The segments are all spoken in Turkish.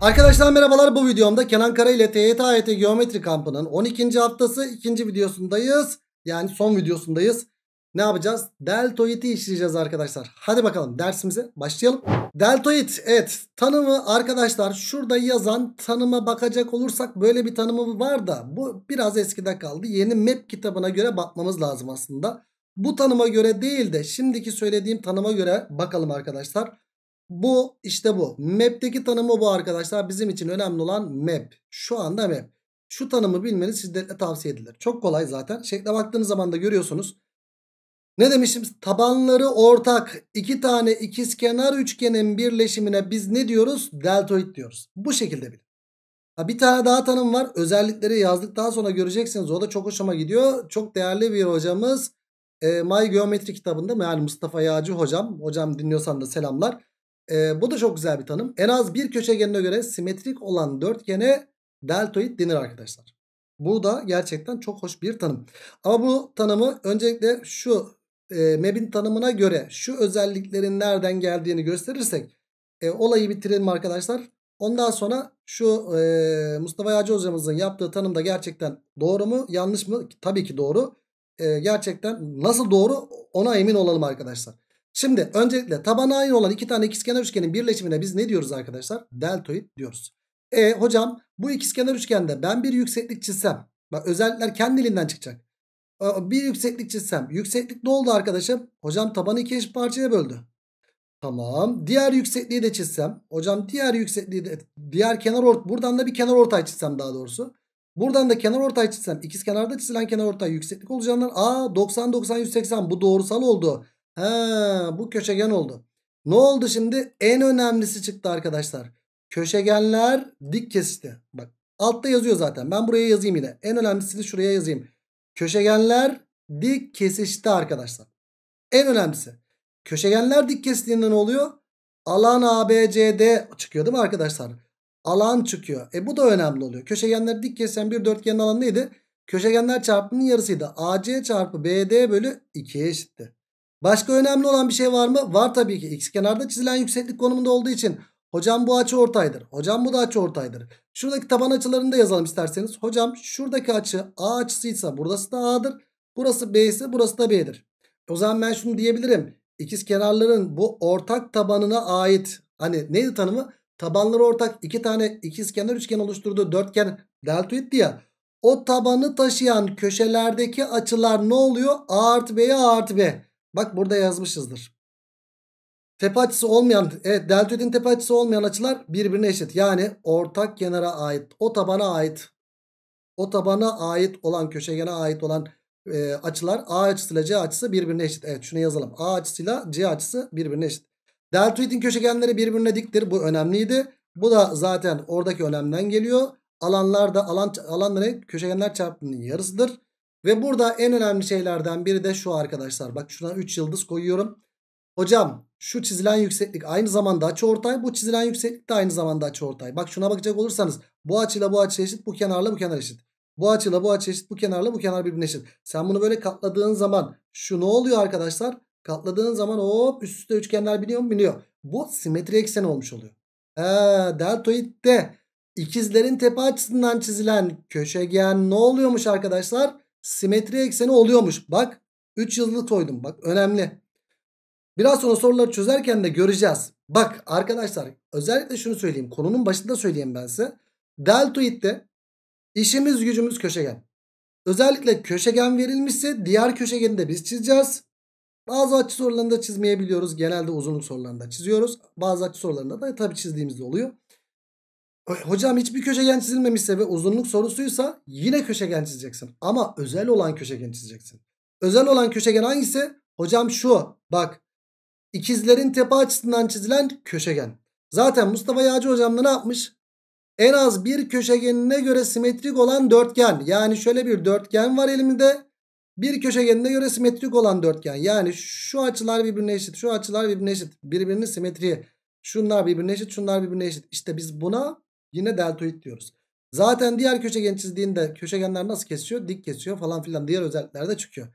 Arkadaşlar merhabalar bu videomda Kenan Kara ile TYT AYT Geometri Kampı'nın 12. haftası 2. videosundayız. Yani son videosundayız. Ne yapacağız? Deltoid'i işleyeceğiz arkadaşlar. Hadi bakalım dersimize başlayalım. Deltoid evet tanımı arkadaşlar şurada yazan tanıma bakacak olursak böyle bir tanımı var da bu biraz eskide kaldı. Yeni map kitabına göre bakmamız lazım aslında. Bu tanıma göre değil de şimdiki söylediğim tanıma göre bakalım arkadaşlar. Bu işte bu. Map'teki tanımı bu arkadaşlar. Bizim için önemli olan map. Şu anda map. Şu tanımı bilmeniz şiddetle tavsiye edilir. Çok kolay zaten. Şekle baktığınız zaman da görüyorsunuz. Ne demiştim? Tabanları ortak iki tane ikizkenar üçgenin birleşimine biz ne diyoruz? Deltoid diyoruz. Bu şekilde bilin. bir tane daha tanım var. Özellikleri yazdıktan sonra göreceksiniz. O da çok hoşuma gidiyor. Çok değerli bir hocamız. E, My Geometri kitabında mı? yani Mustafa Yağcı hocam. Hocam dinliyorsan da selamlar. E, bu da çok güzel bir tanım. En az bir köşegenine göre simetrik olan dörtgene deltoid denir arkadaşlar. Bu da gerçekten çok hoş bir tanım. Ama bu tanımı öncelikle şu e, MEB'in tanımına göre şu özelliklerin nereden geldiğini gösterirsek e, olayı bitirelim arkadaşlar. Ondan sonra şu e, Mustafa Yağcı hocamızın yaptığı tanım da gerçekten doğru mu yanlış mı? Tabii ki doğru. E, gerçekten nasıl doğru ona emin olalım arkadaşlar. Şimdi öncelikle tabana aynı olan iki tane ikizkenar üçgenin birleşimine biz ne diyoruz arkadaşlar? Deltoid diyoruz. E hocam bu ikizkenar üçgende ben bir yükseklik çizsem. Bak özellikler kendiliğinden çıkacak. Bir yükseklik çizsem. Yükseklik ne oldu arkadaşım? Hocam tabanı iki eş parçaya böldü. Tamam. Diğer yüksekliği de çizsem. Hocam diğer yüksekliği de diğer kenar ort buradan da bir kenar ortay çizsem daha doğrusu. Buradan da kenar ortay çizsem. ikizkenarda çizilen kenar ortay yükseklik olacağından a 90 90 180 bu doğrusal oldu. Ha, bu köşegen oldu. Ne oldu şimdi? En önemlisi çıktı arkadaşlar. Köşegenler dik kesişti. Bak altta yazıyor zaten. Ben buraya yazayım yine. En önemlisini şuraya yazayım. Köşegenler dik kesişti arkadaşlar. En önemlisi. Köşegenler dik kestiğinde ne oluyor? Alan ABCD çıkıyor değil mi arkadaşlar? Alan çıkıyor. E bu da önemli oluyor. Köşegenler dik kesen bir dörtgenin alanı neydi? Köşegenler çarpımının yarısıydı. AC çarpı BD bölü 2'ye eşitti. Başka önemli olan bir şey var mı? Var tabii ki. X kenarda çizilen yükseklik konumunda olduğu için hocam bu açı ortaydır. Hocam bu da açı ortaydır. Şuradaki taban açılarını da yazalım isterseniz. Hocam şuradaki açı A açısıysa burası da A'dır. Burası B ise burası da B'dir. O zaman ben şunu diyebilirim. İkiz kenarların bu ortak tabanına ait hani neydi tanımı? Tabanları ortak iki tane ikiz kenar üçgen oluşturduğu dörtgen deltoid ya. O tabanı taşıyan köşelerdeki açılar ne oluyor? A artı B'ye A artı B. Bak burada yazmışızdır. Tepe açısı olmayan, evet deltoidin tepe açısı olmayan açılar birbirine eşit. Yani ortak kenara ait, o tabana ait, o tabana ait olan, köşegene ait olan e, açılar A açısıyla C açısı birbirine eşit. Evet şunu yazalım. A açısıyla C açısı birbirine eşit. Deltoidin köşegenleri birbirine diktir. Bu önemliydi. Bu da zaten oradaki önemden geliyor. Alanlar da alan alanların Köşegenler çarpımının yarısıdır. Ve burada en önemli şeylerden biri de şu arkadaşlar. Bak şuna 3 yıldız koyuyorum. Hocam şu çizilen yükseklik aynı zamanda açıortay. Bu çizilen yükseklik de aynı zamanda açıortay. Bak şuna bakacak olursanız bu açıyla bu açı eşit, bu kenarla bu kenar eşit. Bu açıyla bu açı eşit, bu kenarla bu kenar birbirine eşit. Sen bunu böyle katladığın zaman şu ne oluyor arkadaşlar? Katladığın zaman hop üst üste üçgenler biniyor mu? Biniyor. Bu simetri ekseni olmuş oluyor. Ee, deltoid de ikizlerin tepe açısından çizilen köşegen ne oluyormuş arkadaşlar? simetri ekseni oluyormuş. Bak 3 yıldızlı koydum bak önemli. Biraz sonra soruları çözerken de göreceğiz. Bak arkadaşlar özellikle şunu söyleyeyim. Konunun başında söyleyeyim ben size. Deltoid'de işimiz gücümüz köşegen. Özellikle köşegen verilmişse diğer köşegeni de biz çizeceğiz. Bazı açı sorularında çizmeyebiliyoruz. Genelde uzunluk sorularında çiziyoruz. Bazı açı sorularında da tabii çizdiğimizde oluyor. Hocam hiçbir köşegen çizilmemişse ve uzunluk sorusuysa yine köşegen çizeceksin. Ama özel olan köşegen çizeceksin. Özel olan köşegen hangisi? Hocam şu bak ikizlerin tepe açısından çizilen köşegen. Zaten Mustafa Yağcı hocam da ne yapmış? En az bir köşegenine göre simetrik olan dörtgen. Yani şöyle bir dörtgen var elimde. Bir köşegenine göre simetrik olan dörtgen. Yani şu açılar birbirine eşit, şu açılar birbirine eşit. Birbirinin simetriği. Şunlar birbirine eşit, şunlar birbirine eşit. İşte biz buna Yine deltoid diyoruz. Zaten diğer köşegen çizdiğinde köşegenler nasıl kesiyor? Dik kesiyor falan filan diğer özellikler de çıkıyor.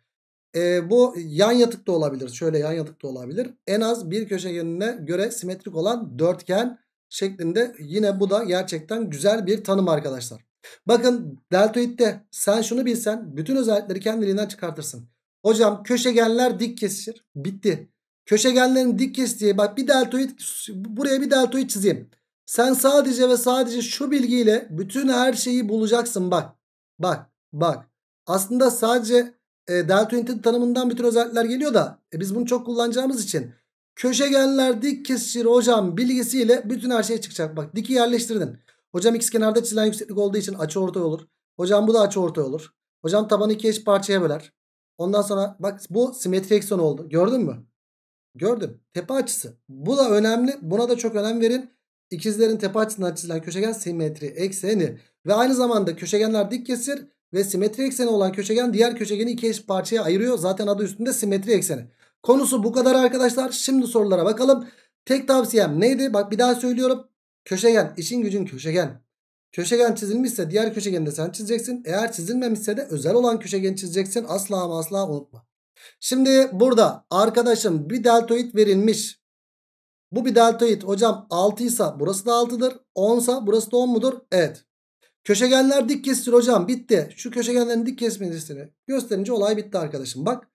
E, bu yan yatık da olabilir. Şöyle yan yatık da olabilir. En az bir köşegenine göre simetrik olan dörtgen şeklinde yine bu da gerçekten güzel bir tanım arkadaşlar. Bakın deltoidde sen şunu bilsen bütün özellikleri kendiliğinden çıkartırsın. Hocam köşegenler dik kesişir. Bitti. Köşegenlerin dik kestiği bak bir deltoid buraya bir deltoid çizeyim. Sen sadece ve sadece şu bilgiyle bütün her şeyi bulacaksın bak. Bak bak. Aslında sadece e, delta ünitinin tanımından bütün özellikler geliyor da e, biz bunu çok kullanacağımız için köşegenler dik kesişir hocam bilgisiyle bütün her şey çıkacak. Bak diki yerleştirdin. Hocam x kenarda çizilen yükseklik olduğu için açı ortay olur. Hocam bu da açı ortay olur. Hocam tabanı iki eş parçaya böler. Ondan sonra bak bu simetri eksen oldu. Gördün mü? Gördüm. Tepe açısı. Bu da önemli. Buna da çok önem verin. İkizlerin tepe açısından çizilen köşegen simetri ekseni ve aynı zamanda köşegenler dik kesir ve simetri ekseni olan köşegen diğer köşegeni iki eş parçaya ayırıyor. Zaten adı üstünde simetri ekseni. Konusu bu kadar arkadaşlar. Şimdi sorulara bakalım. Tek tavsiyem neydi? Bak bir daha söylüyorum. Köşegen işin gücün köşegen. Köşegen çizilmişse diğer köşegeni de sen çizeceksin. Eğer çizilmemişse de özel olan köşegeni çizeceksin. Asla ama asla unutma. Şimdi burada arkadaşım bir deltoid verilmiş. Bu bir deltoid. Hocam 6 ise burası da 6'dır. 10 ise burası da 10 mudur? Evet. Köşegenler dik kestir hocam. Bitti. Şu köşegenlerin dik kesmesini gösterince olay bitti arkadaşım. Bak.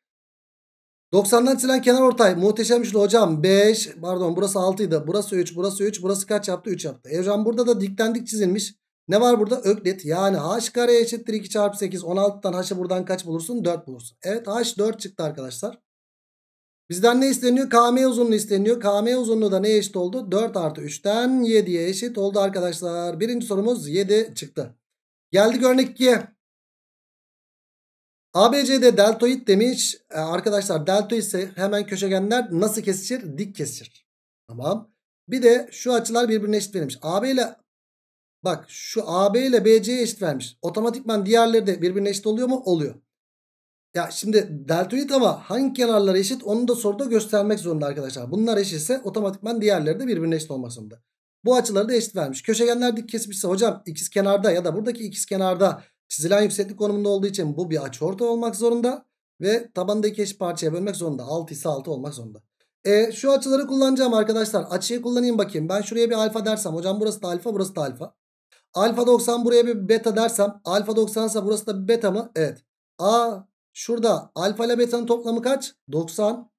90'dan çizilen kenar ortay muhteşem üçlü hocam 5 pardon burası 6 idi burası 3 burası 3 burası kaç yaptı 3 yaptı. Evren burada da dikten dik çizilmiş. Ne var burada? Öklit. Yani h kare eşittir 2 çarpı 8. 16'dan h'ı buradan kaç bulursun? 4 bulursun. Evet h 4 çıktı arkadaşlar. Bizden ne isteniyor? KM uzunluğu isteniyor. KM uzunluğu da neye eşit oldu? 4 artı 3'ten 7'ye eşit oldu arkadaşlar. Birinci sorumuz 7 çıktı. Geldik örnek 2'ye. ABC'de deltoid demiş. Ee, arkadaşlar deltoid ise hemen köşegenler nasıl kesişir? Dik kesişir. Tamam. Bir de şu açılar birbirine eşit verilmiş. AB ile bak şu AB ile BC'ye eşit vermiş. Otomatikman diğerleri de birbirine eşit oluyor mu? Oluyor. Ya şimdi deltoid ama hangi kenarları eşit onu da soruda göstermek zorunda arkadaşlar. Bunlar eşitse otomatikman diğerleri de birbirine eşit olmak zorunda. Bu açıları da eşit vermiş. Köşegenler dik kesmişse hocam ikiz kenarda ya da buradaki ikiz kenarda çizilen yükseklik konumunda olduğu için bu bir açıorta olmak zorunda. Ve tabandaki eşit parçaya bölmek zorunda. 6 ise 6 olmak zorunda. E, şu açıları kullanacağım arkadaşlar. Açıyı kullanayım bakayım. Ben şuraya bir alfa dersem. Hocam burası da alfa burası da alfa. Alfa 90 buraya bir beta dersem. Alfa 90 ise burası da bir beta mı? Evet. A Şurada alfa ile beta'nın toplamı kaç? 90.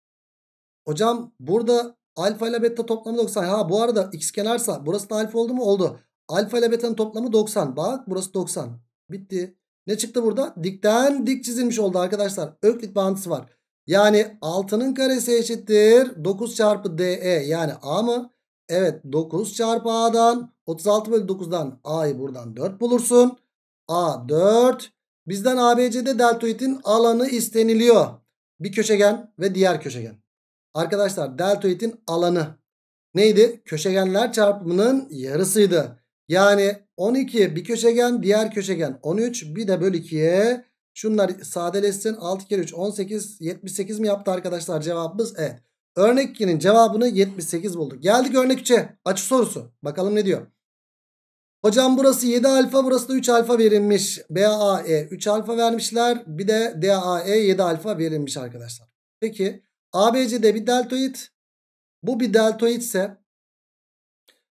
Hocam burada alfa ile beta toplamı 90. Ha bu arada x kenarsa burası da alfa oldu mu? Oldu. Alfa ile beta'nın toplamı 90. Bak burası 90. Bitti. Ne çıktı burada? Dikten dik çizilmiş oldu arkadaşlar. Öklit bağıntısı var. Yani 6'nın karesi eşittir 9 çarpı DE yani A mı? Evet 9 çarpı A'dan 36 bölü 9'dan A'yı buradan 4 bulursun. A 4 Bizden ABC'de deltoidin alanı isteniliyor. Bir köşegen ve diğer köşegen. Arkadaşlar deltoidin alanı neydi? Köşegenler çarpımının yarısıydı. Yani 12 bir köşegen diğer köşegen 13 bir de böl 2'ye şunlar sadeleşsin 6 kere 3 18 78 mi yaptı arkadaşlar cevabımız? Evet. Örnek 2'nin cevabını 78 bulduk. Geldik örnek 3'e açı sorusu bakalım ne diyor. Hocam burası 7 alfa burası da 3 alfa verilmiş. BAE 3 alfa vermişler. Bir de DAE 7 alfa verilmiş arkadaşlar. Peki ABC'de bir deltoid. Bu bir deltoid ise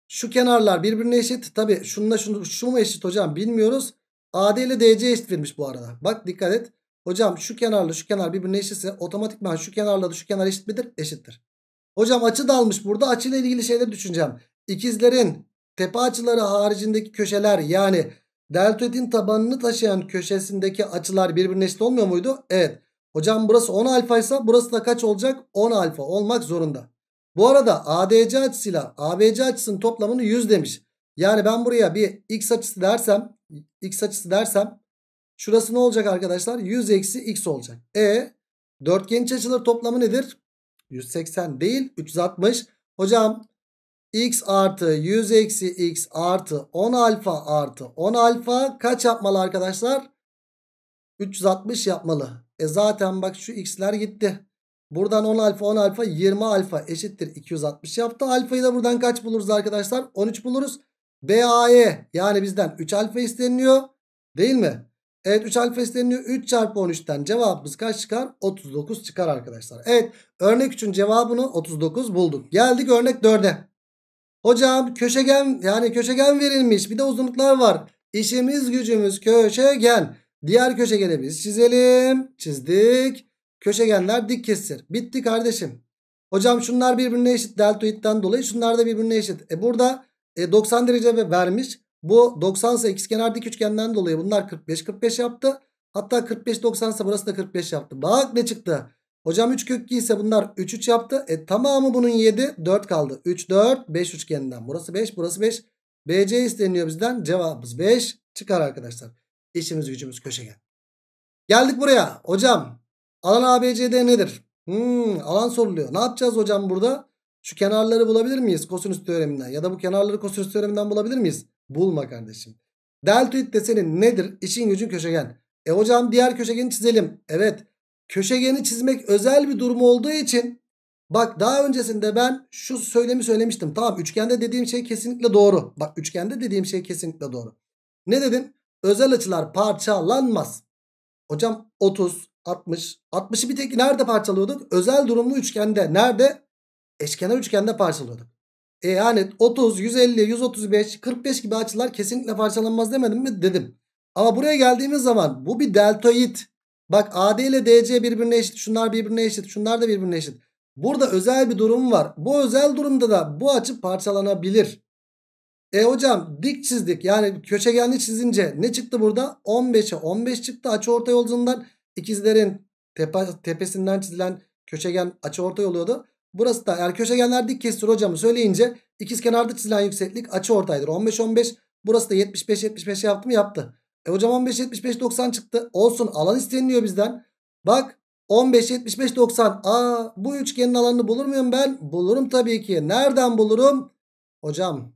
şu kenarlar birbirine eşit. Tabi şununla şunu, şu mu eşit hocam bilmiyoruz. AD ile DC eşit verilmiş bu arada. Bak dikkat et. Hocam şu kenarla şu kenar birbirine eşitse otomatikman şu kenarla da şu kenar eşit midir? Eşittir. Hocam açı dalmış burada. Açıyla ilgili şeyleri düşüneceğim. İkizlerin tepe açıları haricindeki köşeler yani deltoidin tabanını taşıyan köşesindeki açılar birbirine eşit olmuyor muydu? Evet. Hocam burası 10 alfa ise burası da kaç olacak? 10 alfa olmak zorunda. Bu arada ADC açısıyla ABC açısının toplamını 100 demiş. Yani ben buraya bir x açısı dersem x açısı dersem şurası ne olacak arkadaşlar? 100 eksi x olacak. E dörtgen iç açıları toplamı nedir? 180 değil 360. Hocam x artı 100 eksi x artı 10 alfa artı 10 alfa kaç yapmalı arkadaşlar? 360 yapmalı. E zaten bak şu x'ler gitti. Buradan 10 alfa 10 alfa 20 alfa eşittir 260 yaptı. Alfayı da buradan kaç buluruz arkadaşlar? 13 buluruz. BAE yani bizden 3 alfa isteniliyor değil mi? Evet 3 alfa isteniliyor. 3 çarpı 13'ten cevabımız kaç çıkar? 39 çıkar arkadaşlar. Evet örnek 3'ün cevabını 39 bulduk. Geldik örnek 4'e. Hocam köşegen yani köşegen verilmiş bir de uzunluklar var. İşimiz gücümüz köşegen. Diğer köşegeni biz çizelim. Çizdik. Köşegenler dik kesir. Bitti kardeşim. Hocam şunlar birbirine eşit deltoidden dolayı şunlar da birbirine eşit. E burada e, 90 derece vermiş. Bu 90 ise ikizkenar dik üçgenden dolayı bunlar 45 45 yaptı. Hatta 45 90 ise burası da 45 yaptı. Bak ne çıktı. Hocam 3 kök 2 ise bunlar 3 3 yaptı. E tamamı bunun 7 4 kaldı. 3 4 5 üçgeninden. Burası 5 burası 5. BC isteniyor bizden. Cevabımız 5 çıkar arkadaşlar. İşimiz gücümüz köşegen. Geldik buraya. Hocam alan ABCD nedir? Hmm, alan soruluyor. Ne yapacağız hocam burada? Şu kenarları bulabilir miyiz kosinüs teoreminden? Ya da bu kenarları kosinüs teoreminden bulabilir miyiz? Bulma kardeşim. Deltoid de senin nedir? İşin gücün köşegen. E hocam diğer köşegeni çizelim. Evet köşegeni çizmek özel bir durum olduğu için bak daha öncesinde ben şu söylemi söylemiştim. Tamam üçgende dediğim şey kesinlikle doğru. Bak üçgende dediğim şey kesinlikle doğru. Ne dedim? Özel açılar parçalanmaz. Hocam 30, 60, 60'ı bir tek nerede parçalıyorduk? Özel durumlu üçgende. Nerede? Eşkenar üçgende parçalıyorduk. E yani 30, 150, 135, 45 gibi açılar kesinlikle parçalanmaz demedim mi? Dedim. Ama buraya geldiğimiz zaman bu bir deltoid. Bak AD ile DC birbirine eşit. Şunlar birbirine eşit. Şunlar da birbirine eşit. Burada özel bir durum var. Bu özel durumda da bu açı parçalanabilir. E hocam dik çizdik. Yani köşegenli çizince ne çıktı burada? 15'e 15 çıktı açı açıortay olduğundan. ikizlerin tepe, tepesinden çizilen köşegen açı açıortay oluyordu. Burası da eğer köşegenler dik kesir hocamı söyleyince ikiz ikizkenarda çizilen yükseklik açı ortaydır. 15 15 burası da 75 75 yaptı mı yaptı. E hocam 15 75 90 çıktı. Olsun alan isteniliyor bizden. Bak 15 75 90. Aa bu üçgenin alanını bulur muyum ben? Bulurum tabii ki. Nereden bulurum? Hocam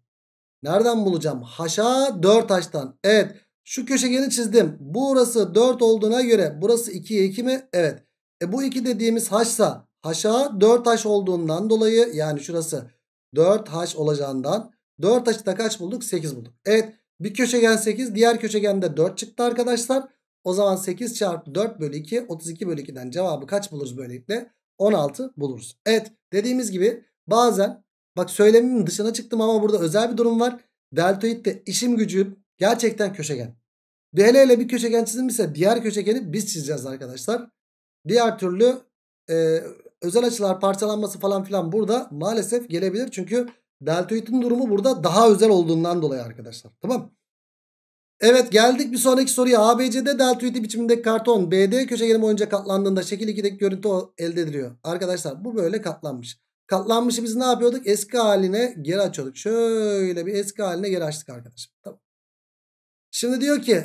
nereden bulacağım? Haşa 4 haştan. Evet şu köşegeni çizdim. Burası 4 olduğuna göre burası 2'ye 2 mi? Evet. E bu 2 dediğimiz haşsa haşa 4 haş olduğundan dolayı yani şurası 4 haş olacağından 4 haşı da kaç bulduk? 8 bulduk. Evet. Bir köşegen 8 diğer köşegende 4 çıktı arkadaşlar. O zaman 8 çarpı 4 bölü 2 32 bölü 2'den cevabı kaç buluruz böylelikle? 16 buluruz. Evet dediğimiz gibi bazen bak söylemimin dışına çıktım ama burada özel bir durum var. Deltoid'de işim gücüm gerçekten köşegen. Bir hele hele bir köşegen çizilmişse diğer köşegeni biz çizeceğiz arkadaşlar. Diğer türlü e, özel açılar parçalanması falan filan burada maalesef gelebilir. Çünkü Deltoid'in durumu burada daha özel olduğundan dolayı arkadaşlar. Tamam Evet geldik bir sonraki soruya. ABC'de deltoidi biçimindeki karton BD köşegeni boyunca katlandığında şekil 2'deki görüntü elde ediliyor. Arkadaşlar bu böyle katlanmış. Katlanmışı biz ne yapıyorduk? Eski haline geri açıyorduk. Şöyle bir eski haline geri açtık arkadaşlar. Tamam. Şimdi diyor ki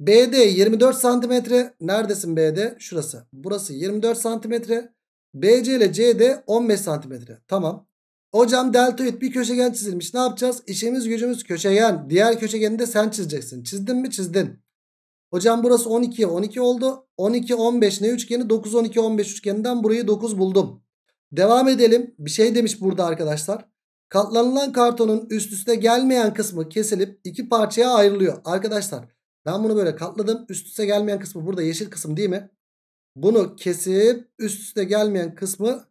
BD 24 santimetre. Neredesin BD? Şurası. Burası 24 santimetre. BC ile CD 15 santimetre. Tamam. Hocam deltoid bir köşegen çizilmiş. Ne yapacağız? İşimiz gücümüz köşegen. Diğer köşegeni de sen çizeceksin. Çizdin mi? Çizdin. Hocam burası 12, 12 oldu. 12 15 ne üçgeni? 9 12 15 üçgeninden burayı 9 buldum. Devam edelim. Bir şey demiş burada arkadaşlar. Katlanılan kartonun üst üste gelmeyen kısmı kesilip iki parçaya ayrılıyor. Arkadaşlar ben bunu böyle katladım. Üst üste gelmeyen kısmı burada yeşil kısım değil mi? Bunu kesip üst üste gelmeyen kısmı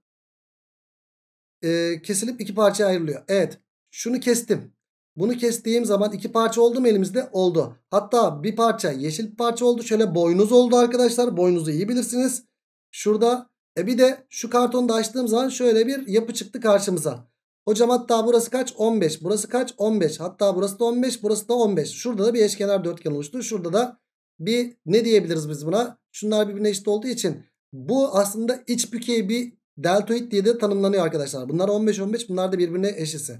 e, kesilip iki parçaya ayrılıyor. Evet şunu kestim. Bunu kestiğim zaman iki parça oldu mu elimizde? Oldu. Hatta bir parça yeşil bir parça oldu. Şöyle boynuz oldu arkadaşlar. Boynuzu iyi bilirsiniz. Şurada e bir de şu kartonu da açtığım zaman şöyle bir yapı çıktı karşımıza. Hocam hatta burası kaç? 15. Burası kaç? 15. Hatta burası da 15. Burası da 15. Şurada da bir eşkenar dörtgen oluştu. Şurada da bir ne diyebiliriz biz buna? Şunlar birbirine eşit olduğu için bu aslında iç bükeyi bir deltoid diye de tanımlanıyor arkadaşlar. Bunlar 15-15 bunlar da birbirine eşisi.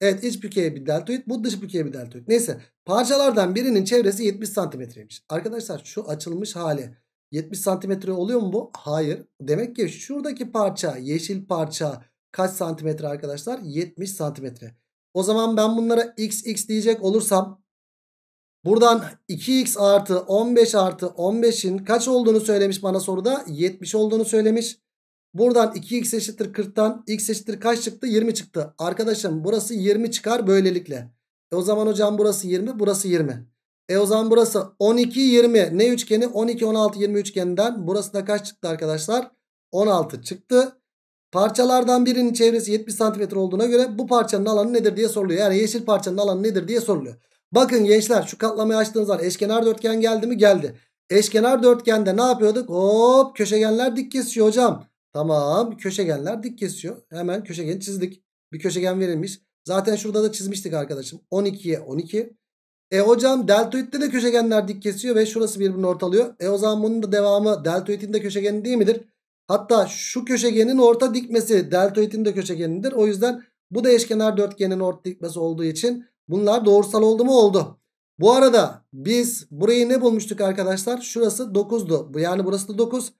Evet iç bükeye bir deltoid bu dış bükeye bir deltoid. Neyse parçalardan birinin çevresi 70 santimetreymiş. Arkadaşlar şu açılmış hali 70 santimetre oluyor mu bu? Hayır. Demek ki şuradaki parça yeşil parça kaç santimetre arkadaşlar? 70 santimetre. O zaman ben bunlara x x diyecek olursam buradan 2x artı 15 artı 15'in kaç olduğunu söylemiş bana soruda? 70 olduğunu söylemiş. Buradan 2x eşittir 40'tan x eşittir kaç çıktı? 20 çıktı. Arkadaşım burası 20 çıkar böylelikle. E o zaman hocam burası 20 burası 20. E o zaman burası 12 20 ne üçgeni? 12 16 20 üçgeninden burası da kaç çıktı arkadaşlar? 16 çıktı. Parçalardan birinin çevresi 70 cm olduğuna göre bu parçanın alanı nedir diye soruluyor. Yani yeşil parçanın alanı nedir diye soruluyor. Bakın gençler şu katlamayı açtığınız zaman eşkenar dörtgen geldi mi? Geldi. Eşkenar dörtgende ne yapıyorduk? Hop köşegenler dik kesiyor hocam. Tamam köşegenler dik kesiyor. Hemen köşegeni çizdik. Bir köşegen verilmiş. Zaten şurada da çizmiştik arkadaşım. 12'ye 12. E hocam deltoidde de köşegenler dik kesiyor ve şurası birbirini ortalıyor. E o zaman bunun da devamı deltoidin de köşegeni değil midir? Hatta şu köşegenin orta dikmesi deltoidin de köşegenidir. O yüzden bu da eşkenar dörtgenin orta dikmesi olduğu için bunlar doğrusal oldu mu oldu. Bu arada biz burayı ne bulmuştuk arkadaşlar? Şurası 9'du. Yani burası da 9.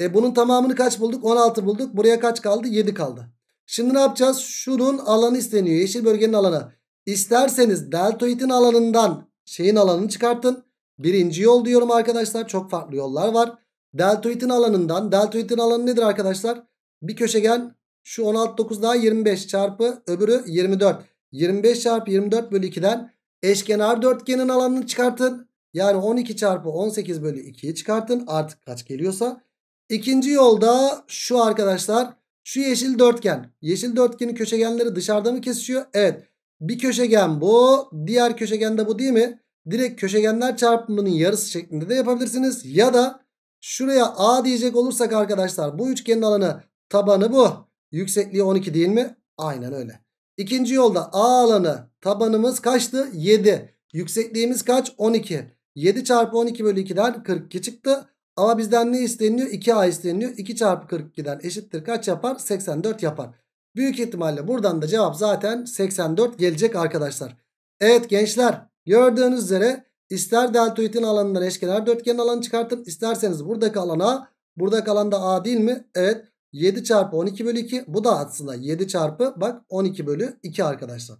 E, bunun tamamını kaç bulduk? 16 bulduk. Buraya kaç kaldı? 7 kaldı. Şimdi ne yapacağız? Şunun alanı isteniyor. Yeşil bölgenin alanı. İsterseniz deltoidin alanından şeyin alanını çıkartın. Birinci yol diyorum arkadaşlar. Çok farklı yollar var. Deltoidin alanından. Deltoidin alanı nedir arkadaşlar? Bir köşegen şu 16 9 daha 25 çarpı öbürü 24. 25 çarpı 24 bölü 2'den eşkenar dörtgenin alanını çıkartın. Yani 12 çarpı 18 bölü 2'yi çıkartın. Artık kaç geliyorsa. İkinci yolda şu arkadaşlar şu yeşil dörtgen. Yeşil dörtgenin köşegenleri dışarıda mı kesişiyor? Evet. Bir köşegen bu. Diğer köşegen de bu değil mi? Direkt köşegenler çarpımının yarısı şeklinde de yapabilirsiniz. Ya da şuraya A diyecek olursak arkadaşlar bu üçgenin alanı tabanı bu. Yüksekliği 12 değil mi? Aynen öyle. İkinci yolda A alanı tabanımız kaçtı? 7. Yüksekliğimiz kaç? 12. 7 çarpı 12 bölü 2'den 42 çıktı. Ama bizden ne isteniyor? 2A isteniyor. 2 çarpı 42'den eşittir. Kaç yapar? 84 yapar. Büyük ihtimalle buradan da cevap zaten 84 gelecek arkadaşlar. Evet gençler gördüğünüz üzere ister deltoidin alanından eşkenar dörtgenin alanı çıkartın. isterseniz buradaki alana buradaki alanda A değil mi? Evet 7 çarpı 12 bölü 2 bu da aslında 7 çarpı bak 12 bölü 2 arkadaşlar.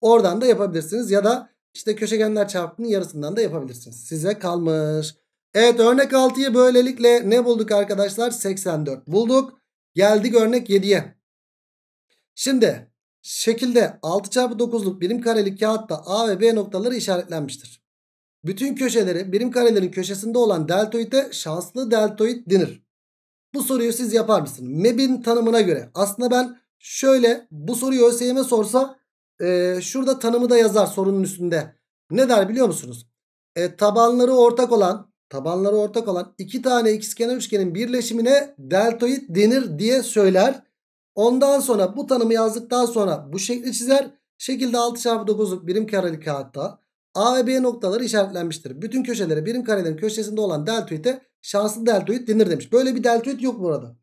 Oradan da yapabilirsiniz ya da işte köşegenler çarpımının yarısından da yapabilirsiniz. Size kalmış. Evet örnek 6'yı böylelikle ne bulduk arkadaşlar? 84 bulduk. Geldik örnek 7'ye. Şimdi şekilde 6 çarpı 9'luk birim kareli kağıtta A ve B noktaları işaretlenmiştir. Bütün köşeleri birim karelerin köşesinde olan deltoide şanslı deltoid denir. Bu soruyu siz yapar mısınız? MEB'in tanımına göre. Aslında ben şöyle bu soruyu ÖSYM'e sorsa e, şurada tanımı da yazar sorunun üstünde. Ne der biliyor musunuz? E, tabanları ortak olan tabanları ortak olan iki tane ikizkenar üçgenin birleşimine deltoid denir diye söyler. Ondan sonra bu tanımı yazdıktan sonra bu şekli çizer. Şekilde 6 çarpı 9'luk birim kareli kağıtta A ve B noktaları işaretlenmiştir. Bütün köşelere birim karelerin köşesinde olan deltoid'e şanslı deltoid denir demiş. Böyle bir deltoid yok burada.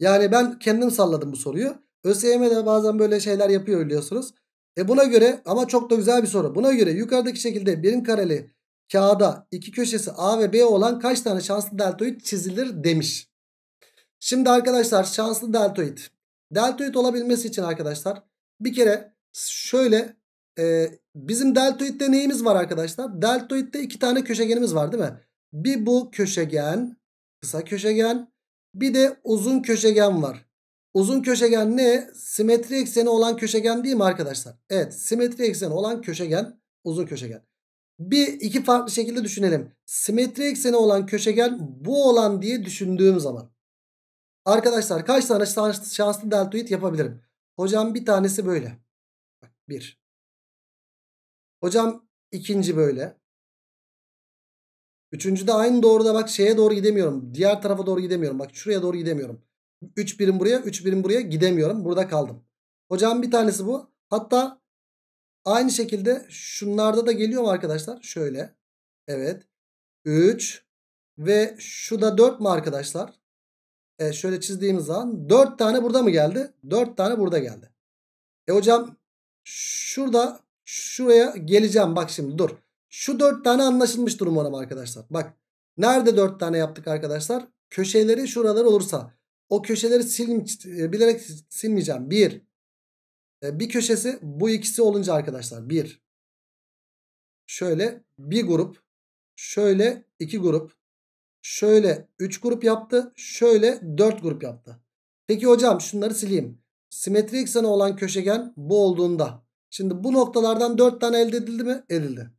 Yani ben kendim salladım bu soruyu. ÖSYM'de bazen böyle şeyler yapıyor biliyorsunuz. E buna göre ama çok da güzel bir soru. Buna göre yukarıdaki şekilde birim kareli kağıda iki köşesi A ve B olan kaç tane şanslı deltoid çizilir demiş. Şimdi arkadaşlar şanslı deltoid. Deltoid olabilmesi için arkadaşlar bir kere şöyle e, bizim deltoidde neyimiz var arkadaşlar? Deltoidde iki tane köşegenimiz var değil mi? Bir bu köşegen kısa köşegen bir de uzun köşegen var. Uzun köşegen ne? Simetri ekseni olan köşegen değil mi arkadaşlar? Evet simetri ekseni olan köşegen uzun köşegen bir iki farklı şekilde düşünelim. Simetri ekseni olan köşegen bu olan diye düşündüğüm zaman. Arkadaşlar kaç tane şanslı, şanslı deltoid yapabilirim? Hocam bir tanesi böyle. Bak, bir. Hocam ikinci böyle. Üçüncü de aynı doğruda bak şeye doğru gidemiyorum. Diğer tarafa doğru gidemiyorum. Bak şuraya doğru gidemiyorum. Üç birim buraya üç birim buraya gidemiyorum. Burada kaldım. Hocam bir tanesi bu. Hatta Aynı şekilde şunlarda da geliyor mu arkadaşlar? Şöyle. Evet. 3 ve şu da 4 mü arkadaşlar? E şöyle çizdiğimiz zaman 4 tane burada mı geldi? 4 tane burada geldi. E hocam şurada şuraya geleceğim. Bak şimdi dur. Şu 4 tane anlaşılmıştır umarım arkadaşlar. Bak nerede 4 tane yaptık arkadaşlar? Köşeleri şuralar olursa. O köşeleri sil, e, bilerek silmeyeceğim. 1, ee, bir köşesi bu ikisi olunca arkadaşlar bir şöyle bir grup şöyle iki grup şöyle üç grup yaptı şöyle dört grup yaptı. Peki hocam şunları sileyim. Simetri ekseni olan köşegen bu olduğunda şimdi bu noktalardan dört tane elde edildi mi? Edildi.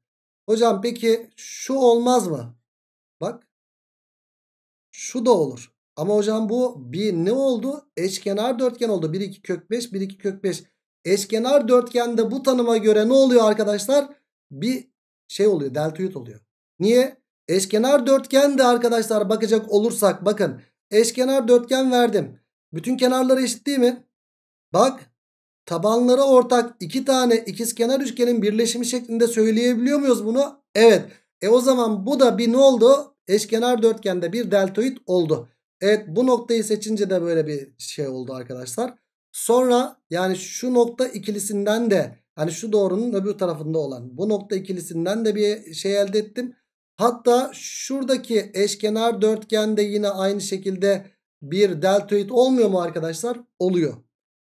Hocam peki şu olmaz mı? Bak şu da olur. Ama hocam bu bir ne oldu? Eşkenar dörtgen oldu. 1 2 kök 5 1 2 kök 5. Eşkenar dörtgende bu tanıma göre ne oluyor arkadaşlar? Bir şey oluyor deltoid oluyor. Niye? Eşkenar dörtgen de arkadaşlar bakacak olursak bakın. Eşkenar dörtgen verdim. Bütün kenarları eşit değil mi? Bak tabanları ortak iki tane ikizkenar üçgenin birleşimi şeklinde söyleyebiliyor muyuz bunu? Evet. E o zaman bu da bir ne oldu? Eşkenar dörtgende bir deltoid oldu. Evet bu noktayı seçince de böyle bir şey oldu arkadaşlar. Sonra yani şu nokta ikilisinden de hani şu doğrunun öbür tarafında olan bu nokta ikilisinden de bir şey elde ettim. Hatta şuradaki eşkenar dörtgende yine aynı şekilde bir deltoid olmuyor mu arkadaşlar? Oluyor.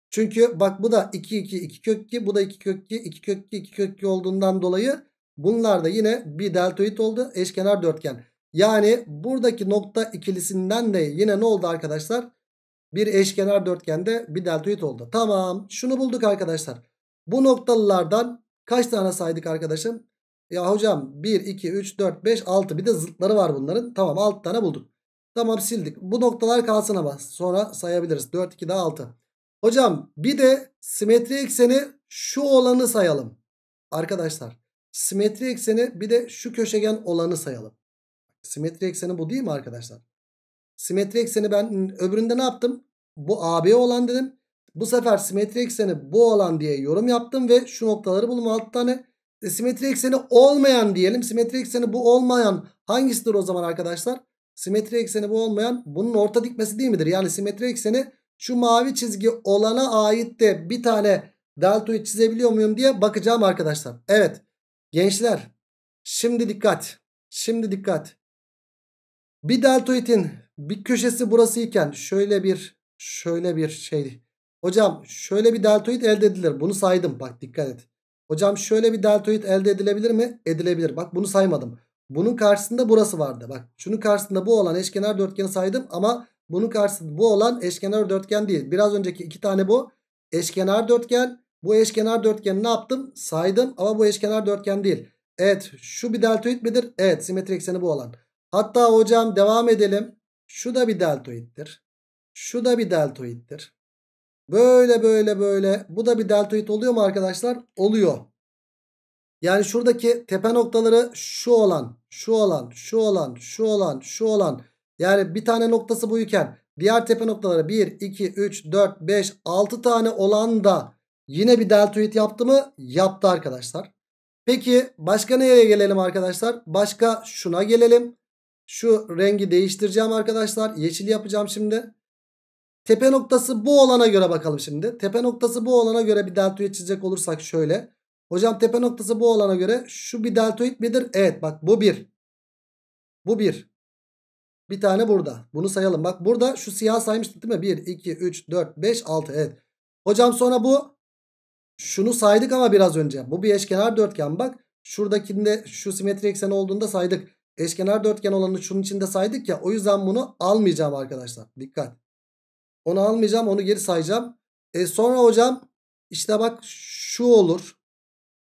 Çünkü bak bu da 2 2 2 kök 2 bu da 2 kök 2 2 kök 2 2 kök 2 olduğundan dolayı bunlar da yine bir deltoid oldu eşkenar dörtgen. Yani buradaki nokta ikilisinden de yine ne oldu arkadaşlar? Bir eşkenar dörtgende bir deltoid oldu. Tamam şunu bulduk arkadaşlar. Bu noktalılardan kaç tane saydık arkadaşım? Ya hocam 1, 2, 3, 4, 5, 6 bir de zıtları var bunların. Tamam 6 tane bulduk. Tamam sildik. Bu noktalar kalsın ama sonra sayabiliriz. 4, 2 daha 6. Hocam bir de simetri ekseni şu olanı sayalım. Arkadaşlar simetri ekseni bir de şu köşegen olanı sayalım. Simetri ekseni bu değil mi arkadaşlar? Simetri ekseni ben öbüründe ne yaptım? bu AB olan dedim. Bu sefer simetri ekseni bu olan diye yorum yaptım ve şu noktaları buldum 6 tane. E, simetri ekseni olmayan diyelim. Simetri ekseni bu olmayan hangisidir o zaman arkadaşlar? Simetri ekseni bu olmayan bunun orta dikmesi değil midir? Yani simetri ekseni şu mavi çizgi olana ait de bir tane deltoid çizebiliyor muyum diye bakacağım arkadaşlar. Evet gençler şimdi dikkat. Şimdi dikkat. Bir deltoidin bir köşesi burası iken şöyle bir şöyle bir şey. Hocam şöyle bir deltoid elde edilir. Bunu saydım. Bak dikkat et. Hocam şöyle bir deltoid elde edilebilir mi? Edilebilir. Bak bunu saymadım. Bunun karşısında burası vardı. Bak şunun karşısında bu olan eşkenar dörtgeni saydım ama bunun karşısında bu olan eşkenar dörtgen değil. Biraz önceki iki tane bu eşkenar dörtgen. Bu eşkenar dörtgeni ne yaptım? Saydım ama bu eşkenar dörtgen değil. Evet şu bir deltoid midir? Evet simetri ekseni bu olan. Hatta hocam devam edelim. Şu da bir deltoiddir. Şu da bir deltoittir. Böyle böyle böyle. Bu da bir deltoid oluyor mu arkadaşlar? Oluyor. Yani şuradaki tepe noktaları şu olan, şu olan, şu olan, şu olan, şu olan. Yani bir tane noktası buyken diğer tepe noktaları 1, 2, 3, 4, 5, 6 tane olan da yine bir deltoid yaptı mı? Yaptı arkadaşlar. Peki başka nereye gelelim arkadaşlar? Başka şuna gelelim. Şu rengi değiştireceğim arkadaşlar. Yeşil yapacağım şimdi. Tepe noktası bu olana göre bakalım şimdi. Tepe noktası bu olana göre bir deltoid çizecek olursak şöyle. Hocam tepe noktası bu olana göre şu bir deltoid midir? Evet bak bu bir. Bu bir. Bir tane burada. Bunu sayalım. Bak burada şu siyah saymıştık değil mi? 1, 2, 3, 4, 5, 6. Evet. Hocam sonra bu. Şunu saydık ama biraz önce. Bu bir eşkenar dörtgen bak. Şuradakinde şu simetri ekseni olduğunda saydık. Eşkenar dörtgen olanı şunun içinde saydık ya. O yüzden bunu almayacağım arkadaşlar. Dikkat. Onu almayacağım onu geri sayacağım. E sonra hocam işte bak şu olur.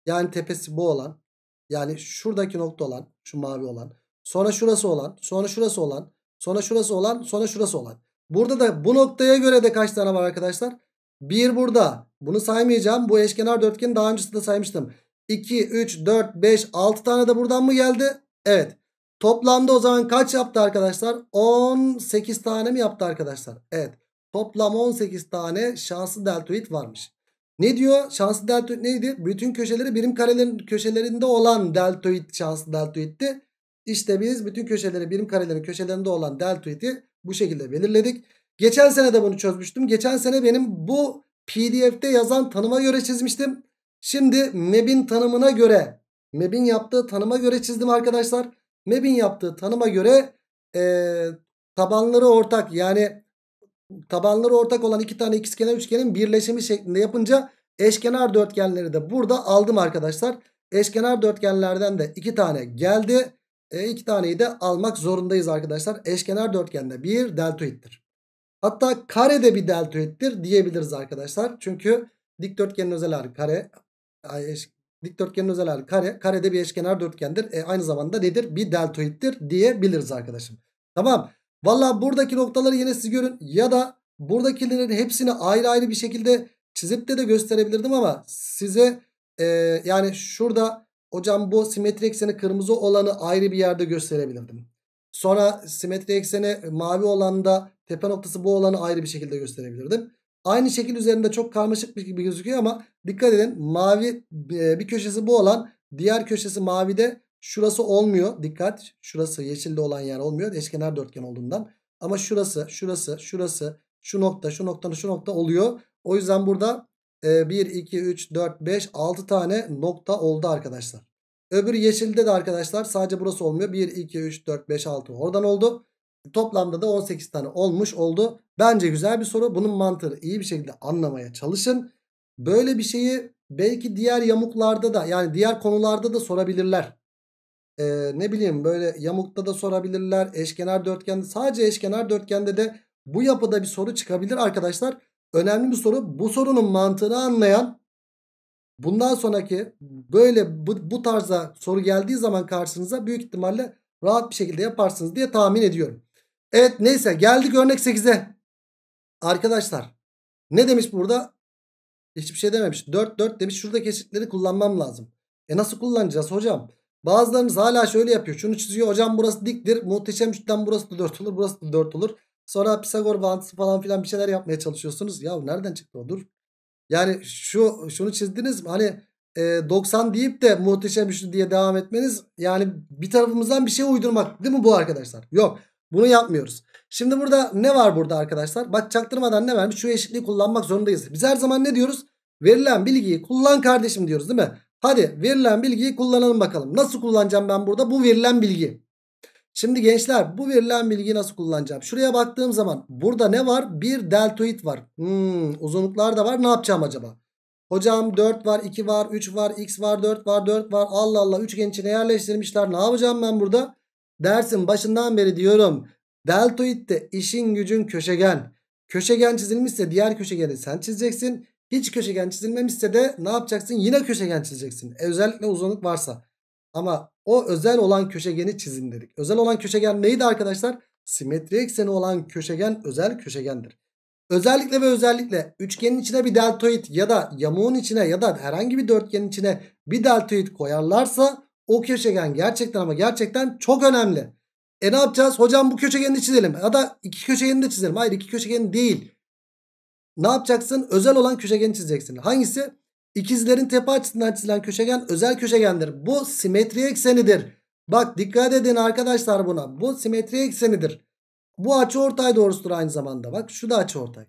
Yani tepesi bu olan. Yani şuradaki nokta olan. Şu mavi olan. Sonra şurası olan. Sonra şurası olan. Sonra şurası olan. Sonra şurası olan. Burada da bu noktaya göre de kaç tane var arkadaşlar? 1 burada. Bunu saymayacağım. Bu eşkenar dörtgeni daha öncesinde saymıştım. 2, 3, 4, 5, 6 tane de buradan mı geldi? Evet. Toplamda o zaman kaç yaptı arkadaşlar? 18 tane mi yaptı arkadaşlar? Evet. Toplam 18 tane şanslı deltoid varmış. Ne diyor? Şanslı deltoid neydi? Bütün köşeleri birim karelerin köşelerinde olan deltoid şanslı deltoidti. İşte biz bütün köşeleri birim karelerin köşelerinde olan deltoidi bu şekilde belirledik. Geçen sene de bunu çözmüştüm. Geçen sene benim bu PDF'de yazan tanıma göre çizmiştim. Şimdi MEB'in tanımına göre, MEB'in yaptığı tanıma göre çizdim arkadaşlar. MEB'in yaptığı tanıma göre e, tabanları ortak yani tabanları ortak olan iki tane ikizkenar üçgenin birleşimi şeklinde yapınca eşkenar dörtgenleri de burada aldım arkadaşlar. Eşkenar dörtgenlerden de iki tane geldi. E, iki taneyi de almak zorundayız arkadaşlar. Eşkenar dörtgende bir deltoiddir. Hatta kare de bir deltoiddir diyebiliriz arkadaşlar. Çünkü dikdörtgenin özel hali kare. Ay, eş, dikdörtgenin özel hali kare. Kare de bir eşkenar dörtgendir. E, aynı zamanda nedir? Bir deltoiddir diyebiliriz arkadaşım. Tamam. Valla buradaki noktaları yine siz görün ya da buradakilerin hepsini ayrı ayrı bir şekilde çizip de de gösterebilirdim ama size e, yani şurada hocam bu simetri ekseni kırmızı olanı ayrı bir yerde gösterebilirdim. Sonra simetri ekseni mavi olanda tepe noktası bu olanı ayrı bir şekilde gösterebilirdim. Aynı şekil üzerinde çok karmaşık bir gibi gözüküyor ama dikkat edin mavi e, bir köşesi bu olan diğer köşesi mavide Şurası olmuyor. Dikkat. Şurası yeşilde olan yer olmuyor. Eşkenar dörtgen olduğundan. Ama şurası, şurası, şurası, şu nokta, şu noktanın şu nokta oluyor. O yüzden burada e, 1, 2, 3, 4, 5, 6 tane nokta oldu arkadaşlar. Öbür yeşilde de arkadaşlar sadece burası olmuyor. 1, 2, 3, 4, 5, 6 oradan oldu. Toplamda da 18 tane olmuş oldu. Bence güzel bir soru. Bunun mantığı iyi bir şekilde anlamaya çalışın. Böyle bir şeyi belki diğer yamuklarda da yani diğer konularda da sorabilirler e, ne bileyim böyle yamukta da sorabilirler. Eşkenar dörtgende sadece eşkenar dörtgende de bu yapıda bir soru çıkabilir arkadaşlar. Önemli bir soru bu sorunun mantığını anlayan bundan sonraki böyle bu, bu tarza soru geldiği zaman karşınıza büyük ihtimalle rahat bir şekilde yaparsınız diye tahmin ediyorum. Evet neyse geldik örnek 8'e. Arkadaşlar ne demiş burada? Hiçbir şey dememiş. 4 4 demiş şuradaki eşitleri kullanmam lazım. E nasıl kullanacağız hocam? Bazılarınız hala şöyle yapıyor. Şunu çiziyor. Hocam burası diktir. Muhteşem üçten burası da 4 olur. Burası da 4 olur. Sonra Pisagor bağıntısı falan filan bir şeyler yapmaya çalışıyorsunuz. Ya nereden çıktı o? Dur. Yani şu şunu çizdiniz mi? Hani e, 90 deyip de muhteşem üçlü diye devam etmeniz yani bir tarafımızdan bir şey uydurmak değil mi bu arkadaşlar? Yok. Bunu yapmıyoruz. Şimdi burada ne var burada arkadaşlar? Bak çaktırmadan ne vermiş? Şu eşitliği kullanmak zorundayız. Biz her zaman ne diyoruz? Verilen bilgiyi kullan kardeşim diyoruz değil mi? Hadi verilen bilgiyi kullanalım bakalım. Nasıl kullanacağım ben burada bu verilen bilgi. Şimdi gençler bu verilen bilgiyi nasıl kullanacağım? Şuraya baktığım zaman burada ne var? Bir deltoid var. Hmm, uzunluklar da var. Ne yapacağım acaba? Hocam 4 var, 2 var, 3 var, x var, 4 var, 4 var. Allah Allah üçgen içine yerleştirmişler. Ne yapacağım ben burada? Dersin başından beri diyorum. Deltoid'de işin gücün köşegen. Köşegen çizilmişse diğer köşegeni sen çizeceksin. Hiç köşegen çizilmemişse de ne yapacaksın? Yine köşegen çizeceksin. E, özellikle uzunluk varsa. Ama o özel olan köşegeni çizin dedik. Özel olan köşegen neydi arkadaşlar? Simetri ekseni olan köşegen özel köşegendir. Özellikle ve özellikle üçgenin içine bir deltoid ya da yamuğun içine ya da herhangi bir dörtgenin içine bir deltoid koyarlarsa o köşegen gerçekten ama gerçekten çok önemli. E ne yapacağız? Hocam bu köşegeni çizelim. Ya da iki köşegeni de çizelim. Hayır iki köşegen değil ne yapacaksın? Özel olan köşegeni çizeceksin. Hangisi? İkizlerin tepe açısından çizilen köşegen özel köşegendir. Bu simetri eksenidir. Bak dikkat edin arkadaşlar buna. Bu simetri eksenidir. Bu açı ortay doğrusudur aynı zamanda. Bak şu da açı ortay.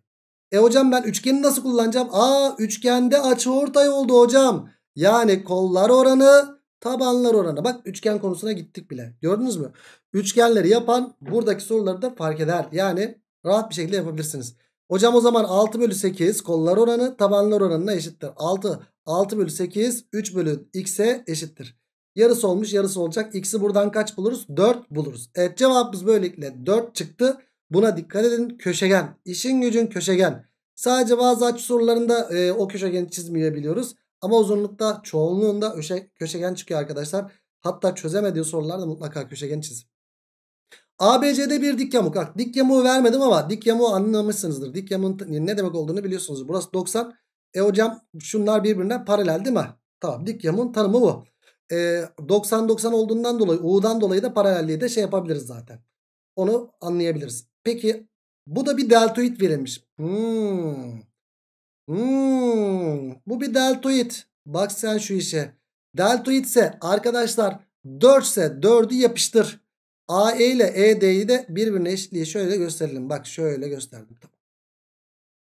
E hocam ben üçgeni nasıl kullanacağım? Aa üçgende açı ortay oldu hocam. Yani kollar oranı tabanlar oranı. Bak üçgen konusuna gittik bile. Gördünüz mü? Üçgenleri yapan buradaki soruları da fark eder. Yani rahat bir şekilde yapabilirsiniz. Hocam o zaman 6 bölü 8 kollar oranı tabanlar oranına eşittir. 6. 6 bölü 8 3 bölü x'e eşittir. Yarısı olmuş yarısı olacak. X'i buradan kaç buluruz? 4 buluruz. Evet cevabımız böylelikle 4 çıktı. Buna dikkat edin. Köşegen. İşin gücün köşegen. Sadece bazı açı sorularında e, o köşegeni çizmeyebiliyoruz. Ama uzunlukta çoğunluğunda köşegen çıkıyor arkadaşlar. Hatta çözemediği sorularda mutlaka köşegen çizin. ABC'de bir dik yamuk. Bak dik yamuğu vermedim ama dik yamuğu anlamışsınızdır. Dik yamuğun ne demek olduğunu biliyorsunuz. Burası 90. E hocam şunlar birbirinden paralel değil mi? Tamam dik yamuğun tanımı bu. 90-90 e, olduğundan dolayı U'dan dolayı da paralelliği de şey yapabiliriz zaten. Onu anlayabiliriz. Peki bu da bir deltoid verilmiş. Hmm. Hmm. Bu bir deltoid. Bak sen şu işe. Deltoid ise arkadaşlar 4 ise 4'ü yapıştır. AE ile ED'yi de birbirine eşitliği şöyle gösterelim. Bak şöyle gösterdim.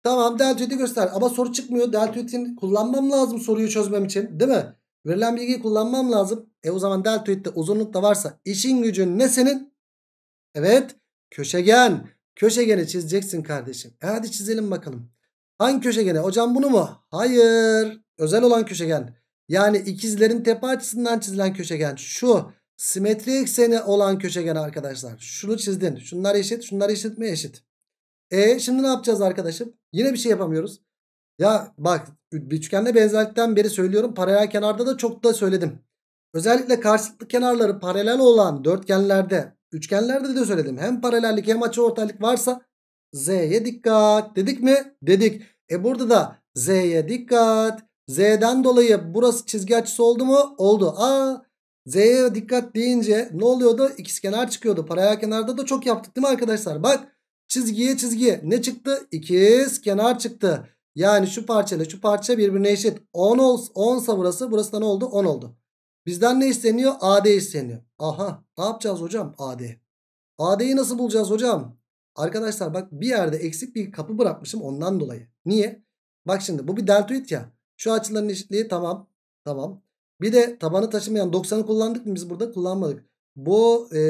Tamam. deltoidi göster. Ama soru çıkmıyor. Deltoid'in kullanmam lazım soruyu çözmem için. Değil mi? Verilen bilgiyi kullanmam lazım. E o zaman deltoid'de uzunluk da varsa işin gücün ne senin? Evet. Köşegen. Köşegeni çizeceksin kardeşim. E hadi çizelim bakalım. Hangi köşegeni? Hocam bunu mu? Hayır. Özel olan köşegen. Yani ikizlerin tepe açısından çizilen köşegen. Şu. Simetri ekseni olan köşegen arkadaşlar. Şunu çizdin. Şunlar eşit. Şunlar eşit mi? Eşit. E şimdi ne yapacağız arkadaşım? Yine bir şey yapamıyoruz. Ya bak üçgenle benzerlikten beri söylüyorum. Paralel kenarda da çok da söyledim. Özellikle karşılıklı kenarları paralel olan dörtgenlerde, üçgenlerde de söyledim. Hem paralellik hem açı ortaylık varsa Z'ye dikkat dedik mi? Dedik. E burada da Z'ye dikkat. Z'den dolayı burası çizgi açısı oldu mu? Oldu. Aa Z'ye dikkat deyince ne oluyordu? İkizkenar çıkıyordu. Paralel kenarda da çok yaptık değil mi arkadaşlar? Bak çizgiye çizgiye ne çıktı? kenar çıktı. Yani şu parçayla şu parça birbirine eşit. 10 ol, 10 sa burası. Burası da ne oldu? 10 oldu. Bizden ne isteniyor? AD isteniyor. Aha ne yapacağız hocam? AD. AD'yi nasıl bulacağız hocam? Arkadaşlar bak bir yerde eksik bir kapı bırakmışım ondan dolayı. Niye? Bak şimdi bu bir deltoid ya. Şu açıların eşitliği tamam. Tamam. Bir de tabanı taşımayan 90'ı kullandık mı biz burada? Kullanmadık. Bu e,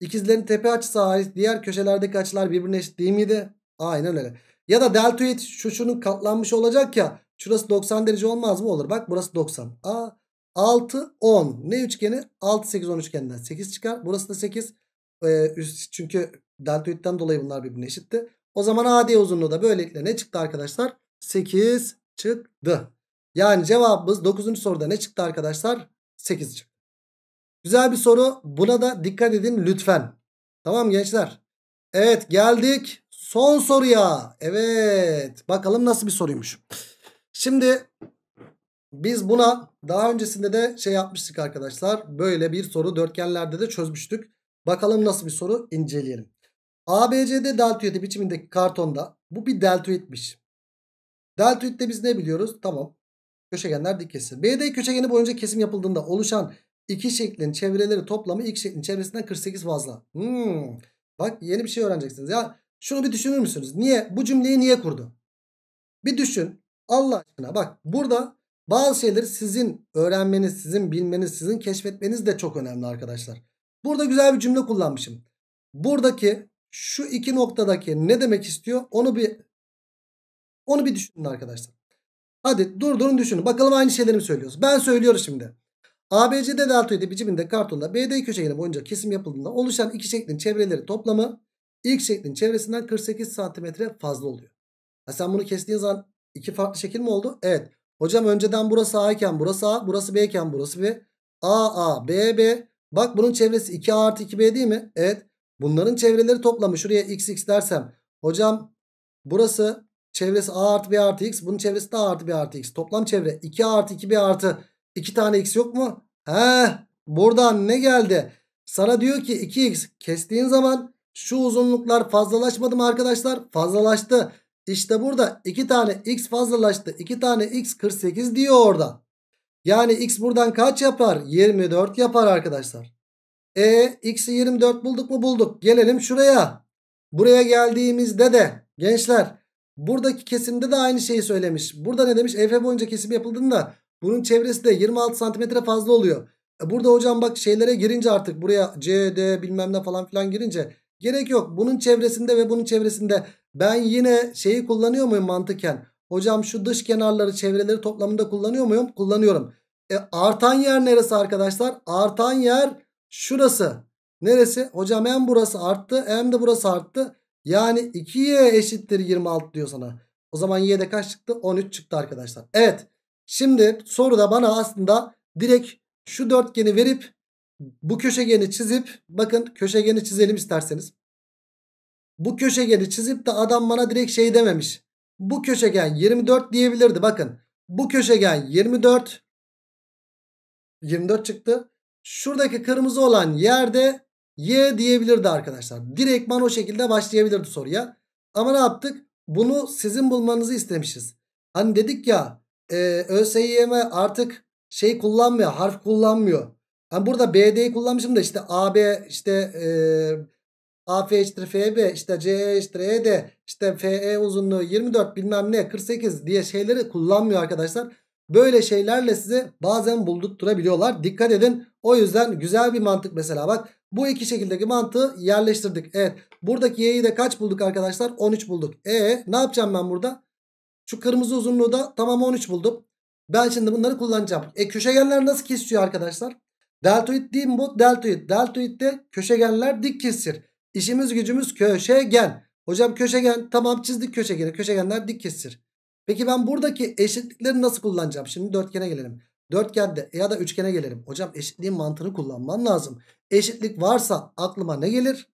ikizlerin tepe açısı hariç diğer köşelerdeki açılar birbirine eşit değil miydi? Aynen öyle. Ya da deltoid şu şunun katlanmış olacak ya. Şurası 90 derece olmaz mı? Olur. Bak burası 90. A 6 10. Ne üçgeni? 6 8 10 üçgeninden 8 çıkar. Burası da 8. Ee, üst, çünkü deltoidten dolayı bunlar birbirine eşitti. O zaman AD uzunluğu da böylelikle ne çıktı arkadaşlar? 8 çıktı. Yani cevabımız 9. soruda ne çıktı arkadaşlar? 8 çıktı. Güzel bir soru. Buna da dikkat edin lütfen. Tamam gençler. Evet geldik son soruya. Evet bakalım nasıl bir soruymuş. Şimdi biz buna daha öncesinde de şey yapmıştık arkadaşlar. Böyle bir soru dörtgenlerde de çözmüştük. Bakalım nasıl bir soru inceleyelim. ABCD deltoidi biçimindeki kartonda bu bir deltoidmiş. Deltoidde biz ne biliyoruz? Tamam Köşegenler dik kesir. BD köşegeni boyunca kesim yapıldığında oluşan iki şeklin çevreleri toplamı ilk şeklin çevresinden 48 fazla. Hmm. Bak yeni bir şey öğreneceksiniz. Ya şunu bir düşünür müsünüz? Niye? Bu cümleyi niye kurdu? Bir düşün. Allah aşkına bak burada bazı şeyleri sizin öğrenmeniz, sizin bilmeniz, sizin keşfetmeniz de çok önemli arkadaşlar. Burada güzel bir cümle kullanmışım. Buradaki şu iki noktadaki ne demek istiyor onu bir onu bir düşünün arkadaşlar. Hadi dur durun düşünün. Bakalım aynı şeyleri mi söylüyoruz? Ben söylüyorum şimdi. ABCD deltoidi biçiminde kartonda BD köşegeni boyunca kesim yapıldığında oluşan iki şeklin çevreleri toplamı ilk şeklin çevresinden 48 santimetre fazla oluyor. Ha sen bunu kestiğin zaman iki farklı şekil mi oldu? Evet. Hocam önceden burası A iken burası A, burası B iken burası B. A A, B B. Bak bunun çevresi 2A artı 2B değil mi? Evet. Bunların çevreleri toplamı şuraya xx dersem. Hocam burası Çevresi a artı b artı x. Bunun çevresi de a artı b artı x. Toplam çevre 2 artı 2 b artı 2 tane x yok mu? He buradan ne geldi? Sana diyor ki 2x kestiğin zaman şu uzunluklar fazlalaşmadı mı arkadaşlar? Fazlalaştı. İşte burada 2 tane x fazlalaştı. 2 tane x 48 diyor orada. Yani x buradan kaç yapar? 24 yapar arkadaşlar. E x'i 24 bulduk mu bulduk. Gelelim şuraya. Buraya geldiğimizde de gençler Buradaki kesimde de aynı şeyi söylemiş. Burada ne demiş? EF boyunca kesim yapıldığında bunun çevresi de 26 santimetre fazla oluyor. E, burada hocam bak şeylere girince artık buraya C, D bilmem ne falan filan girince gerek yok. Bunun çevresinde ve bunun çevresinde ben yine şeyi kullanıyor muyum mantıken? Hocam şu dış kenarları çevreleri toplamında kullanıyor muyum? Kullanıyorum. E, artan yer neresi arkadaşlar? Artan yer şurası. Neresi? Hocam hem burası arttı hem de burası arttı. Yani 2y eşittir 26 diyor sana. O zaman y'de kaç çıktı? 13 çıktı arkadaşlar. Evet. Şimdi soruda bana aslında direkt şu dörtgeni verip bu köşegeni çizip bakın köşegeni çizelim isterseniz. Bu köşegeni çizip de adam bana direkt şey dememiş. Bu köşegen 24 diyebilirdi bakın. Bu köşegen 24 24 çıktı. Şuradaki kırmızı olan yerde Y diyebilirdi arkadaşlar. Direktman o şekilde başlayabilirdi soruya. Ama ne yaptık? Bunu sizin bulmanızı istemişiz. Hani dedik ya e, ÖSYM artık şey kullanmıyor. Harf kullanmıyor. Hani yani burada BD'yi kullanmışım da işte AB işte e, AF eşittir FB işte CE eşittir ED işte FE uzunluğu 24 bilmem ne 48 diye şeyleri kullanmıyor arkadaşlar. Böyle şeylerle size bazen buldurtturabiliyorlar. Dikkat edin. O yüzden güzel bir mantık mesela bak bu iki şekildeki mantığı yerleştirdik. Evet. Buradaki y'yi de kaç bulduk arkadaşlar? 13 bulduk. E ne yapacağım ben burada? Şu kırmızı uzunluğu da tamam 13 buldum. Ben şimdi bunları kullanacağım. E köşegenler nasıl kesiyor arkadaşlar? Deltoid değil mi bu? Deltoid. Deltoid'de köşegenler dik kesir. İşimiz gücümüz köşegen. Hocam köşegen tamam çizdik köşegeni. Köşegenler dik kesir. Peki ben buradaki eşitlikleri nasıl kullanacağım? Şimdi dörtgene gelelim. Dörtgende ya da üçgene gelelim. Hocam eşitliğin mantığını kullanman lazım. Eşitlik varsa aklıma ne gelir?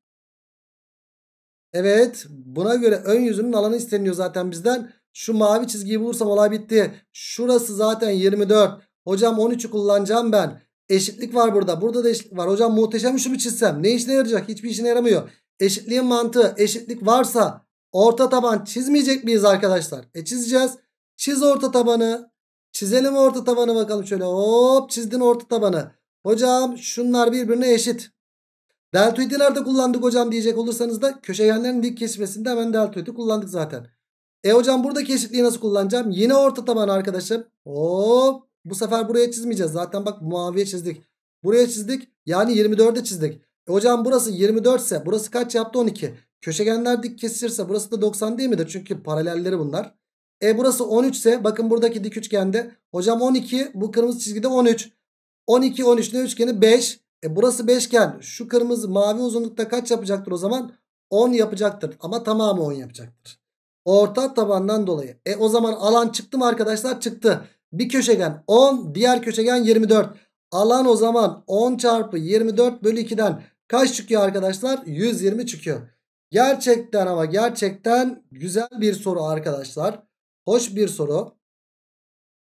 Evet buna göre ön yüzünün alanı isteniyor zaten bizden. Şu mavi çizgiyi bulursam olay bitti. Şurası zaten 24. Hocam 13'ü kullanacağım ben. Eşitlik var burada. Burada da eşitlik var. Hocam muhteşem üçlü mü çizsem? Ne işine yarayacak? Hiçbir işine yaramıyor. Eşitliğin mantığı eşitlik varsa orta taban çizmeyecek miyiz arkadaşlar? E çizeceğiz. Çiz orta tabanı. Çizelim orta tabanı bakalım şöyle. Hop çizdin orta tabanı. Hocam şunlar birbirine eşit. Deltoidi nerede kullandık hocam diyecek olursanız da köşegenlerin dik kesmesinde hemen deltoidi kullandık zaten. E hocam buradaki eşitliği nasıl kullanacağım? Yine orta taban arkadaşım. Hop bu sefer buraya çizmeyeceğiz. Zaten bak maviye çizdik. Buraya çizdik. Yani 24'e çizdik. E hocam burası 24 ise burası kaç yaptı 12. Köşegenler dik kesirse burası da 90 değil midir? Çünkü paralelleri bunlar. E burası 13 ise bakın buradaki dik üçgende. Hocam 12 bu kırmızı çizgide 13. 12 13 ne üçgeni 5. E burası 5 iken şu kırmızı mavi uzunlukta kaç yapacaktır o zaman? 10 yapacaktır ama tamamı 10 yapacaktır. Orta tabandan dolayı. E o zaman alan çıktı mı arkadaşlar? Çıktı. Bir köşegen 10 diğer köşegen 24. Alan o zaman 10 çarpı 24 bölü 2'den kaç çıkıyor arkadaşlar? 120 çıkıyor. Gerçekten ama gerçekten güzel bir soru arkadaşlar. Hoş bir soru.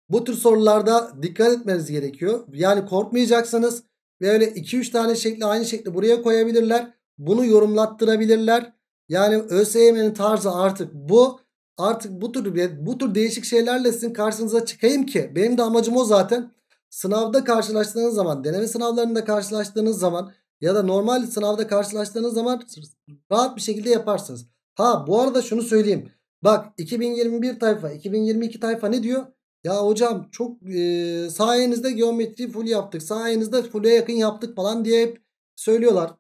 Bu tür sorularda dikkat etmeniz gerekiyor. Yani korkmayacaksınız. Ve öyle 2-3 tane şekli aynı şekli buraya koyabilirler. Bunu yorumlattırabilirler. Yani ÖSYM'nin tarzı artık bu. Artık bu tür bu tür değişik şeylerle sizin karşınıza çıkayım ki benim de amacım o zaten. Sınavda karşılaştığınız zaman, deneme sınavlarında karşılaştığınız zaman ya da normal sınavda karşılaştığınız zaman rahat bir şekilde yaparsınız. Ha bu arada şunu söyleyeyim. Bak 2021 tayfa 2022 tayfa ne diyor? Ya hocam çok e, sayenizde geometri full yaptık. Sayenizde full'e yakın yaptık falan diye hep söylüyorlar.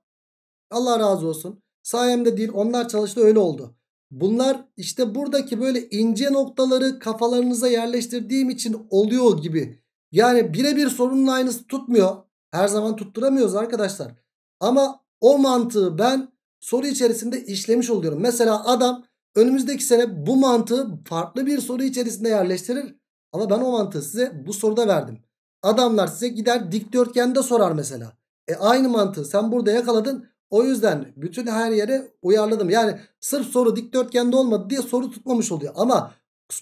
Allah razı olsun. Sayemde değil onlar çalıştı öyle oldu. Bunlar işte buradaki böyle ince noktaları kafalarınıza yerleştirdiğim için oluyor gibi. Yani birebir sorunun aynısı tutmuyor. Her zaman tutturamıyoruz arkadaşlar. Ama o mantığı ben soru içerisinde işlemiş oluyorum. Mesela adam Önümüzdeki sene bu mantığı farklı bir soru içerisinde yerleştirir. Ama ben o mantığı size bu soruda verdim. Adamlar size gider dikdörtgende sorar mesela. E aynı mantığı sen burada yakaladın. O yüzden bütün her yere uyarladım. Yani sırf soru dikdörtgende olmadı diye soru tutmamış oluyor. Ama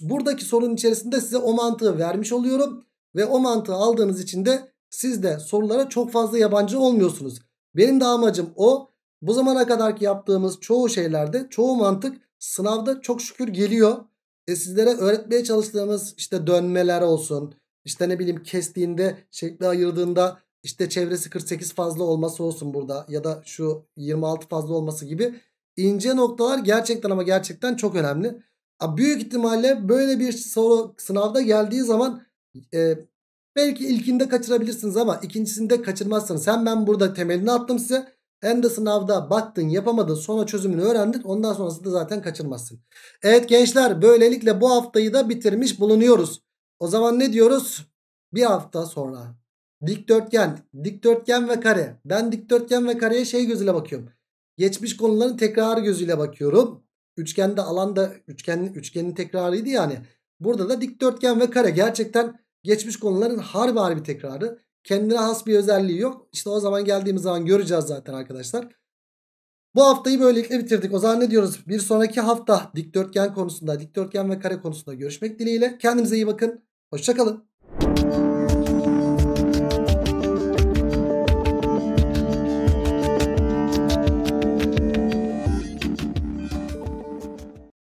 buradaki sorunun içerisinde size o mantığı vermiş oluyorum. Ve o mantığı aldığınız için de siz de sorulara çok fazla yabancı olmuyorsunuz. Benim de amacım o. Bu zamana kadarki yaptığımız çoğu şeylerde çoğu mantık sınavda çok şükür geliyor. E sizlere öğretmeye çalıştığımız işte dönmeler olsun. İşte ne bileyim kestiğinde şekli ayırdığında işte çevresi 48 fazla olması olsun burada ya da şu 26 fazla olması gibi ince noktalar gerçekten ama gerçekten çok önemli. Büyük ihtimalle böyle bir soru sınavda geldiği zaman e, belki ilkinde kaçırabilirsiniz ama ikincisinde kaçırmazsınız. Hem ben burada temelini attım size hem de sınavda baktın yapamadın sonra çözümünü öğrendin ondan sonrası da zaten kaçırmazsın. Evet gençler böylelikle bu haftayı da bitirmiş bulunuyoruz. O zaman ne diyoruz? Bir hafta sonra dikdörtgen, dikdörtgen ve kare. Ben dikdörtgen ve kareye şey gözüyle bakıyorum. Geçmiş konuların tekrarı gözüyle bakıyorum. Üçgende alanda üçgen, üçgenin tekrarıydı yani. Burada da dikdörtgen ve kare gerçekten geçmiş konuların harbi harbi tekrarı. Kendine has bir özelliği yok. İşte o zaman geldiğimiz zaman göreceğiz zaten arkadaşlar. Bu haftayı böylelikle bitirdik. O zaman ne diyoruz? Bir sonraki hafta dikdörtgen konusunda, dikdörtgen ve kare konusunda görüşmek dileğiyle. Kendinize iyi bakın. Hoşçakalın.